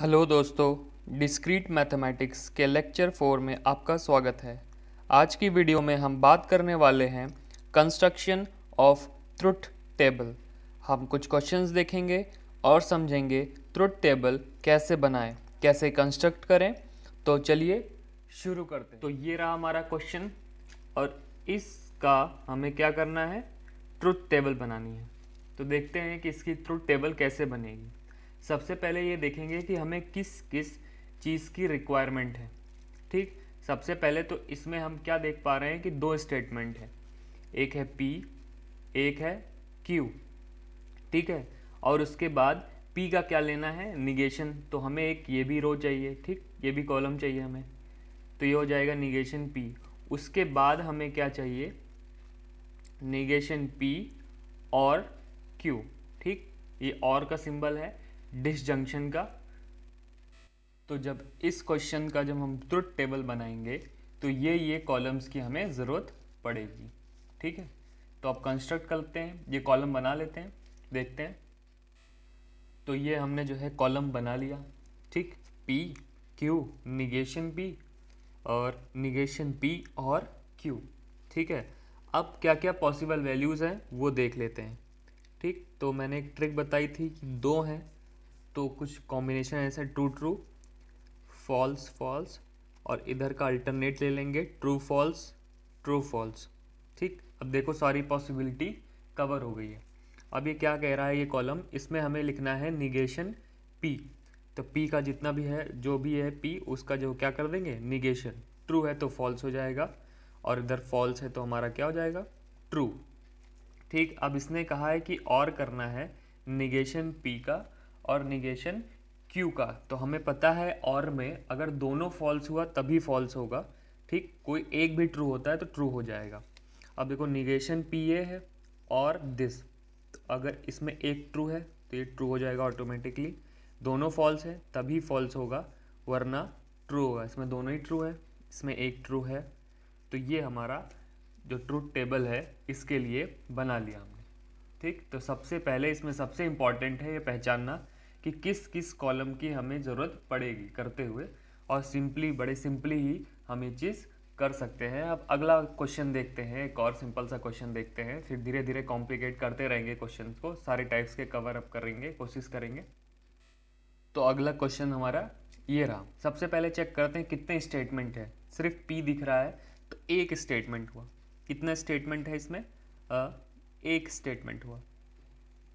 hello दोस्तों discrete mathematics के lecture four में आपका स्वागत है आज की वीडियो में हम बात करने वाले हैं कंस्ट्रक्शन ऑफ त्रुट टेबल हम कुछ क्वेश्चंस देखेंगे और समझेंगे त्रुट टेबल कैसे बनाएं कैसे कंस्ट्रक्ट करें तो चलिए शुरू करते हैं तो ये रहा हमारा क्वेश्चन और इसका हमें क्या करना है ट्रुथ टेबल बनानी है तो देखते हैं कि इसकी ट्रुथ टेबल कैसे बनेगी सबसे पहले ये देखेंगे कि हमें किस किस चीज़ की रिक्वायरमेंट है ठीक सबसे पहले तो इसमें हम क्या देख पा रहे हैं कि दो स्टेटमेंट है एक है पी एक है क्यू ठीक है और उसके बाद पी का क्या लेना है निगेशन तो हमें एक ये भी रो चाहिए ठीक ये भी कॉलम चाहिए हमें तो ये हो जाएगा निगेशन पी उसके बाद हमें क्या चाहिए निगेशन पी और क्यू ठीक ये और का सिंबल है डिसजंक्शन का तो जब इस क्वेश्चन का जब हम ट्रुथ टेबल बनाएंगे तो ये ये कॉलम्स की हमें ज़रूरत पड़ेगी ठीक है तो आप कंस्ट्रक्ट करते हैं ये कॉलम बना लेते हैं देखते हैं तो ये हमने जो है कॉलम बना लिया ठीक पी क्यू निगेशन पी और निगेशन पी और क्यू ठीक है अब क्या क्या पॉसिबल वैल्यूज़ हैं वो देख लेते हैं ठीक तो मैंने एक ट्रिक बताई थी कि दो हैं तो कुछ कॉम्बिनेशन ऐसा ट्रू ट्रू फॉल्स फॉल्स और इधर का अल्टरनेट ले लेंगे ट्रू फॉल्स ट्रू फॉल्स ठीक अब देखो सारी पॉसिबिलिटी कवर हो गई है अब ये क्या कह रहा है ये कॉलम इसमें हमें लिखना है निगेशन पी तो पी का जितना भी है जो भी है पी उसका जो क्या कर देंगे निगेशन ट्रू है तो फॉल्स हो जाएगा और इधर फॉल्स है तो हमारा क्या हो जाएगा ट्रू ठीक अब इसने कहा है कि और करना है निगेशन पी का और निगेशन क्यू का तो हमें पता है और में अगर दोनों फॉल्स हुआ तभी फॉल्स होगा ठीक कोई एक भी ट्रू होता है तो ट्रू हो जाएगा अब देखो निगेशन पी ए है और दिस तो अगर इसमें एक ट्रू है तो ये ट्रू हो जाएगा ऑटोमेटिकली दोनों फॉल्स है तभी फॉल्स होगा वरना ट्रू होगा इसमें दोनों ही ट्रू है इसमें एक ट्रू है तो ये हमारा जो ट्रू टेबल है इसके लिए बना लिया हमने ठीक तो सबसे पहले इसमें सबसे इम्पॉर्टेंट है ये पहचानना कि किस किस कॉलम की हमें ज़रूरत पड़ेगी करते हुए और सिंपली बड़े सिंपली ही हम ये चीज़ कर सकते हैं अब अगला क्वेश्चन देखते हैं एक और सिंपल सा क्वेश्चन देखते हैं फिर धीरे धीरे कॉम्प्लिकेट करते रहेंगे क्वेश्चन को सारे टाइप्स के कवर अप करेंगे कोशिश करेंगे तो अगला क्वेश्चन हमारा ये रहा सबसे पहले चेक करते हैं कितने स्टेटमेंट है सिर्फ पी दिख रहा है तो एक स्टेटमेंट हुआ कितना स्टेटमेंट है इसमें आ, एक स्टेटमेंट हुआ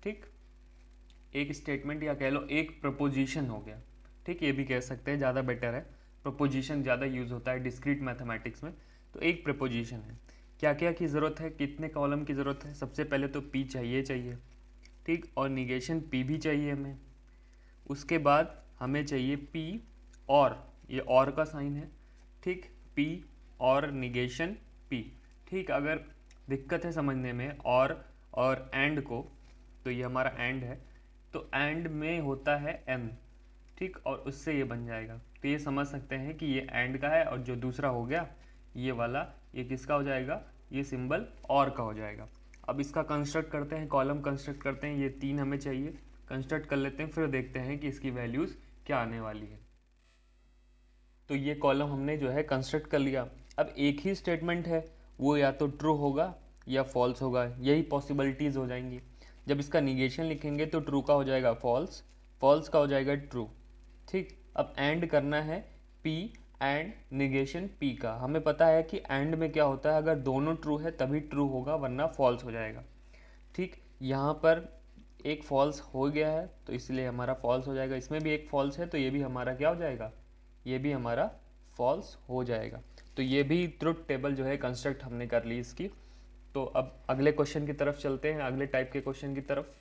ठीक एक स्टेटमेंट या कह लो एक प्रपोजिशन हो गया ठीक ये भी कह सकते हैं ज़्यादा बेटर है प्रपोजिशन ज़्यादा यूज़ होता है डिस्क्रीट मैथमेटिक्स में तो एक प्रपोजिशन है क्या क्या की ज़रूरत है कितने कॉलम की ज़रूरत है सबसे पहले तो पी चाहिए चाहिए ठीक और निगेशन पी भी चाहिए हमें उसके बाद हमें चाहिए पी और ये और का साइन है ठीक पी और निगेशन पी ठीक अगर दिक्कत है समझने में और और एंड को तो ये हमारा एंड है तो एंड में होता है एम ठीक और उससे ये बन जाएगा तो ये समझ सकते हैं कि ये एंड का है और जो दूसरा हो गया ये वाला ये किसका हो जाएगा ये सिंबल और का हो जाएगा अब इसका कंस्ट्रक्ट करते हैं कॉलम कंस्ट्रक्ट करते हैं ये तीन हमें चाहिए कंस्ट्रक्ट कर लेते हैं फिर देखते हैं कि इसकी वैल्यूज़ क्या आने वाली है तो ये कॉलम हमने जो है कंस्ट्रक्ट कर लिया अब एक ही स्टेटमेंट है वो या तो ट्रू होगा या फॉल्स होगा यही पॉसिबिलिटीज़ हो जाएंगी जब इसका निगेशन लिखेंगे तो ट्रू का हो जाएगा फॉल्स फॉल्स का हो जाएगा ट्रू ठीक अब एंड करना है पी एंड निगेशन पी का हमें पता है कि एंड में क्या होता है अगर दोनों ट्रू है तभी ट्रू होगा वरना फॉल्स हो जाएगा ठीक यहाँ पर एक फॉल्स हो गया है तो इसलिए हमारा फॉल्स हो जाएगा इसमें भी एक फॉल्स है तो ये भी हमारा क्या हो जाएगा ये भी हमारा फॉल्स हो जाएगा तो ये भी ट्रुथ टेबल जो है कंस्ट्रक्ट हमने कर ली इसकी तो अब अगले क्वेश्चन की तरफ चलते हैं अगले टाइप के क्वेश्चन की तरफ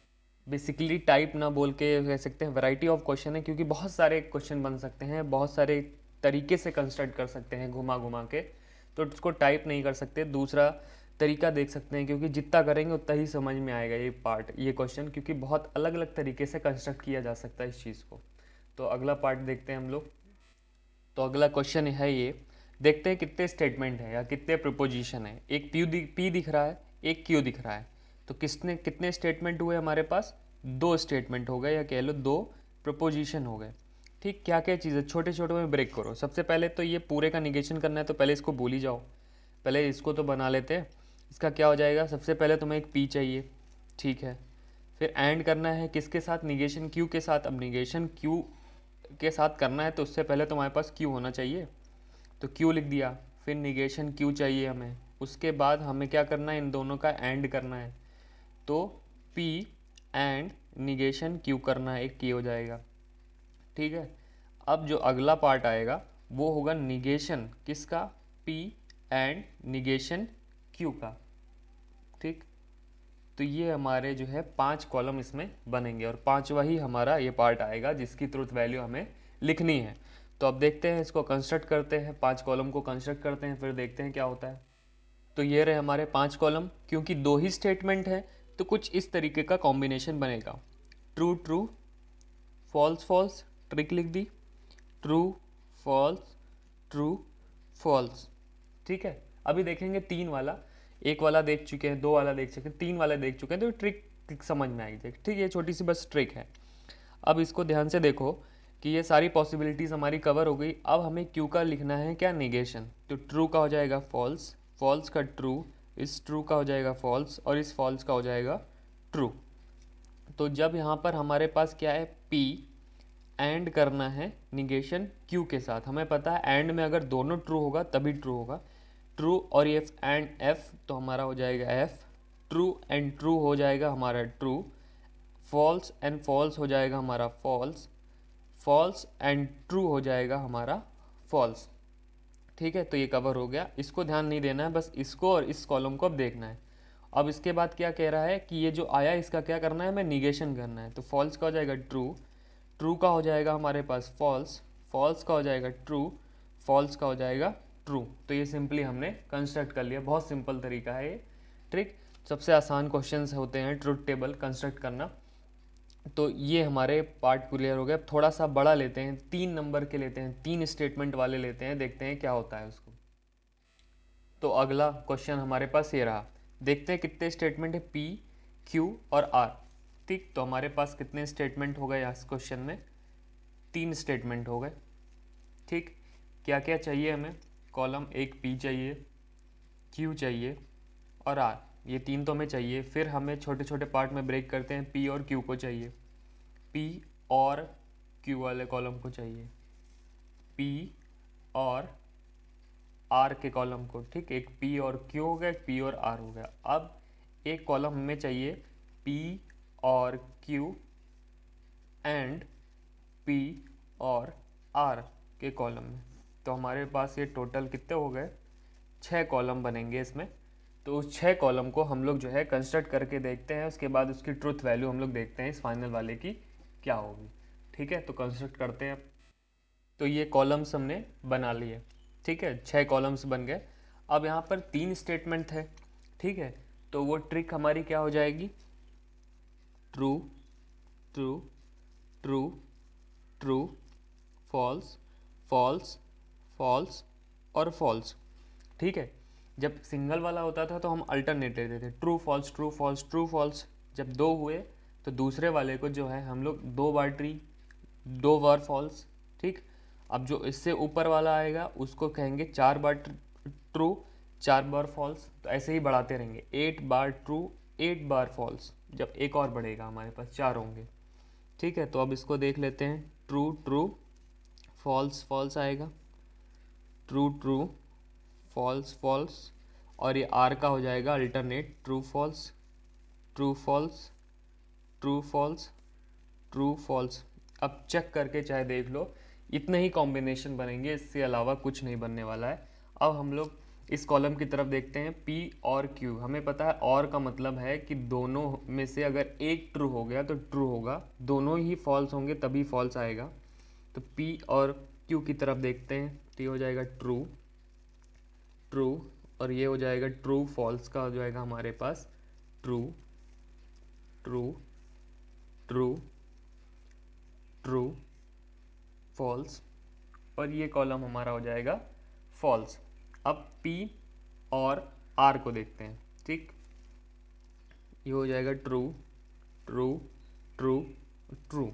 बेसिकली टाइप ना बोल के कह सकते हैं वैरायटी ऑफ क्वेश्चन है क्योंकि बहुत सारे क्वेश्चन बन सकते हैं बहुत सारे तरीके से कंस्ट्रक्ट कर सकते हैं घुमा घुमा के तो उसको टाइप नहीं कर सकते दूसरा तरीका देख सकते हैं क्योंकि जितना करेंगे उतना ही समझ में आएगा ये पार्ट ये क्वेश्चन क्योंकि बहुत अलग अलग तरीके से कंस्ट्रक्ट किया जा सकता है इस चीज़ को तो अगला पार्ट देखते हैं हम लोग तो अगला क्वेश्चन है ये देखते हैं कितने स्टेटमेंट हैं या कितने प्रपोजिशन हैं एक पी दि, पी दिख रहा है एक क्यू दिख रहा है तो किसने कितने स्टेटमेंट हुए हमारे पास दो स्टेटमेंट हो गए या कह लो दो प्रपोजिशन हो गए ठीक क्या क्या चीज़ें छोटे छोटे में ब्रेक करो सबसे पहले तो ये पूरे का निगेशन करना है तो पहले इसको बोली जाओ पहले इसको तो बना लेते हैं इसका क्या हो जाएगा सबसे पहले तुम्हें एक पी चाहिए ठीक है फिर एंड करना है किसके साथ निगेशन क्यू के साथ अब निगेशन क्यू के साथ करना है तो उससे पहले तुम्हारे पास क्यू होना चाहिए तो क्यू लिख दिया फिर निगेशन क्यू चाहिए हमें उसके बाद हमें क्या करना है इन दोनों का एंड करना है तो पी एंड निगेशन क्यू करना है एक की हो जाएगा ठीक है अब जो अगला पार्ट आएगा वो होगा निगेशन किसका पी एंड निगेशन क्यू का ठीक तो ये हमारे जो है पांच कॉलम इसमें बनेंगे और पांचवा ही हमारा ये पार्ट आएगा जिसकी ट्रुथ वैल्यू हमें लिखनी है तो अब देखते हैं इसको कंस्ट्रक्ट करते हैं पांच कॉलम को कंस्ट्रक्ट करते हैं फिर देखते हैं क्या होता है तो ये रहे हमारे पांच कॉलम क्योंकि दो ही स्टेटमेंट है तो कुछ इस तरीके का कॉम्बिनेशन बनेगा true true false false trick लिख दी ट्रू फॉल्स ट्रू फॉल्स ठीक है अभी देखेंगे तीन वाला एक वाला देख चुके हैं दो वाला देख चुके हैं तीन वाला देख चुके हैं तो ट्रिक समझ में आएगी ठीक है छोटी सी बस ट्रिक है अब इसको ध्यान से देखो कि ये सारी पॉसिबिलिटीज़ हमारी कवर हो गई अब हमें क्यू का लिखना है क्या निगेशन तो ट्रू का हो जाएगा फॉल्स फॉल्स का ट्रू इस ट्रू का हो जाएगा फॉल्स और इस फॉल्स का हो जाएगा ट्रू तो जब यहाँ पर हमारे पास क्या है पी एंड करना है निगेशन क्यू के साथ हमें पता है एंड में अगर दोनों ट्रू होगा तभी ट्रू होगा ट्रू और एफ एंड एफ तो हमारा हो जाएगा एफ ट्रू एंड ट्रू हो जाएगा हमारा ट्रू फॉल्स एंड फॉल्स हो जाएगा हमारा फॉल्स फॉल्स एंड ट्रू हो जाएगा हमारा फॉल्स ठीक है तो ये कवर हो गया इसको ध्यान नहीं देना है बस इसको और इस कॉलम को अब देखना है अब इसके बाद क्या कह रहा है कि ये जो आया इसका क्या करना है हमें निगेशन करना है तो फॉल्स का हो जाएगा ट्रू ट्रू का हो जाएगा हमारे पास फॉल्स फॉल्स का हो जाएगा ट्रू फॉल्स का हो जाएगा ट्रू तो ये सिंपली हमने कंस्ट्रक्ट कर लिया बहुत सिंपल तरीका है ये ट्रिक सबसे आसान क्वेश्चन होते हैं ट्रूथ टेबल कंस्ट्रक्ट करना तो ये हमारे पार्ट क्लियर हो गए अब थोड़ा सा बड़ा लेते हैं तीन नंबर के लेते हैं तीन स्टेटमेंट वाले लेते हैं देखते हैं क्या होता है उसको तो अगला क्वेश्चन हमारे पास ये रहा देखते हैं कितने स्टेटमेंट है पी क्यू और आर ठीक तो हमारे पास कितने स्टेटमेंट हो गए इस क्वेश्चन में तीन स्टेटमेंट हो गए ठीक क्या क्या चाहिए हमें कॉलम एक पी चाहिए क्यू चाहिए और आर ये तीन तो हमें चाहिए फिर हमें छोटे छोटे पार्ट में ब्रेक करते हैं पी और क्यू को चाहिए पी और क्यू वाले कॉलम को चाहिए पी और आर के कॉलम को ठीक एक पी और क्यू हो गया एक पी और आर हो गया अब एक कॉलम हमें चाहिए पी और क्यू एंड पी और आर के कॉलम में तो हमारे पास ये टोटल कितने हो गए छः कॉलम बनेंगे इसमें तो उस छः कॉलम को हम लोग जो है कंस्ट्रक्ट करके देखते हैं उसके बाद उसकी ट्रुथ वैल्यू हम लोग देखते हैं इस फाइनल वाले की क्या होगी ठीक है तो कंस्ट्रक्ट करते हैं तो ये कॉलम्स हमने बना लिए ठीक है छः कॉलम्स बन गए अब यहाँ पर तीन स्टेटमेंट है ठीक है तो वो ट्रिक हमारी क्या हो जाएगी true true true true false false false और फॉल्स ठीक है जब सिंगल वाला होता था तो हम अल्टरनेट लेते थे true false true false true false जब दो हुए तो दूसरे वाले को जो है हम लोग दो बार ट्री दो बार फॉल्स ठीक अब जो इससे ऊपर वाला आएगा उसको कहेंगे चार बार ट्रू चार बार फॉल्स तो ऐसे ही बढ़ाते रहेंगे एट बार ट्रू एट बार फॉल्स जब एक और बढ़ेगा हमारे पास चार होंगे ठीक है तो अब इसको देख लेते हैं ट्रू ट्रू फॉल्स फॉल्स आएगा ट्रू ट्रू फॉल्स फॉल्स और ये आर का हो जाएगा alternate true false true false true false true false अब चेक करके चाहे देख लो इतने ही कॉम्बिनेशन बनेंगे इससे अलावा कुछ नहीं बनने वाला है अब हम लोग इस कॉलम की तरफ देखते हैं पी और क्यू हमें पता है और का मतलब है कि दोनों में से अगर एक ट्रू हो गया तो ट्रू होगा दोनों ही फॉल्स होंगे तभी फॉल्स आएगा तो पी और क्यू की तरफ देखते हैं तो ये हो जाएगा ट्रू ट्रू और ये हो जाएगा ट्रू फॉल्स का हो जाएगा हमारे पास true true true true false और ये कॉलम हमारा हो जाएगा फॉल्स अब पी और आर को देखते हैं ठीक ये हो जाएगा ट्रू ट्रू ट्रू ट्रू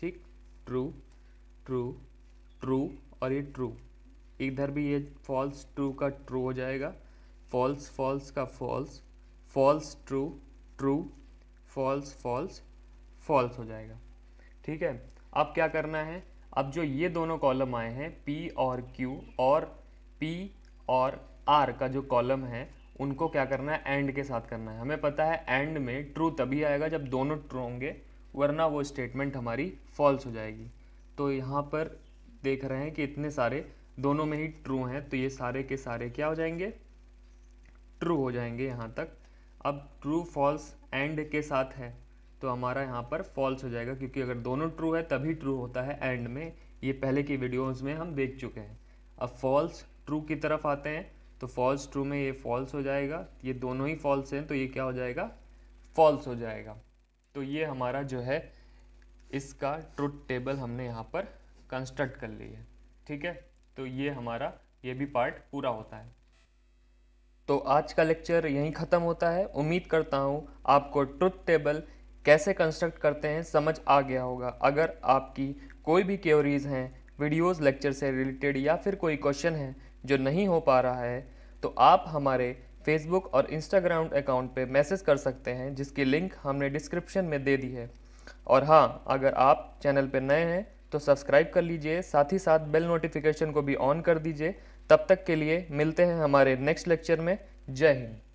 ठीक ट्रू ट्रू ट्रू और ये ट्रू इधर भी ये फॉल्स ट्रू का ट्रू हो जाएगा फॉल्स फॉल्स का false false true true false false false हो जाएगा ठीक है अब क्या करना है अब जो ये दोनों कॉलम आए हैं पी और क्यू और पी और आर का जो कॉलम है उनको क्या करना है एंड के साथ करना है हमें पता है एंड में ट्रू तभी आएगा जब दोनों ट्रू होंगे वरना वो स्टेटमेंट हमारी फॉल्स हो जाएगी तो यहाँ पर देख रहे हैं कि इतने सारे दोनों में ही ट्रू हैं तो ये सारे के सारे क्या हो जाएंगे ट्रू हो जाएंगे यहाँ तक अब ट्रू फॉल्स एंड के साथ है तो हमारा यहाँ पर फॉल्स हो जाएगा क्योंकि अगर दोनों ट्रू है तभी ट्रू होता है एंड में ये पहले की वीडियोज़ में हम देख चुके हैं अब फॉल्स ट्रू की तरफ आते हैं तो फॉल्स ट्रू में ये फॉल्स हो जाएगा ये दोनों ही फॉल्स हैं तो ये क्या हो जाएगा फॉल्स हो जाएगा तो ये हमारा जो है इसका ट्रूथ टेबल हमने यहाँ पर कंस्ट्रक्ट कर ली है ठीक है तो ये हमारा ये भी पार्ट पूरा होता है तो आज का लेक्चर यहीं ख़त्म होता है उम्मीद करता हूँ आपको ट्रुथ टेबल कैसे कंस्ट्रक्ट करते हैं समझ आ गया होगा अगर आपकी कोई भी क्योरीज हैं वीडियोस लेक्चर से रिलेटेड या फिर कोई क्वेश्चन है जो नहीं हो पा रहा है तो आप हमारे फेसबुक और इंस्टाग्राम अकाउंट पे मैसेज कर सकते हैं जिसकी लिंक हमने डिस्क्रिप्शन में दे दी है और हाँ अगर आप चैनल पर नए हैं तो सब्सक्राइब कर लीजिए साथ ही साथ बेल नोटिफिकेशन को भी ऑन कर दीजिए तब तक के लिए मिलते हैं हमारे नेक्स्ट लेक्चर में जय हिंद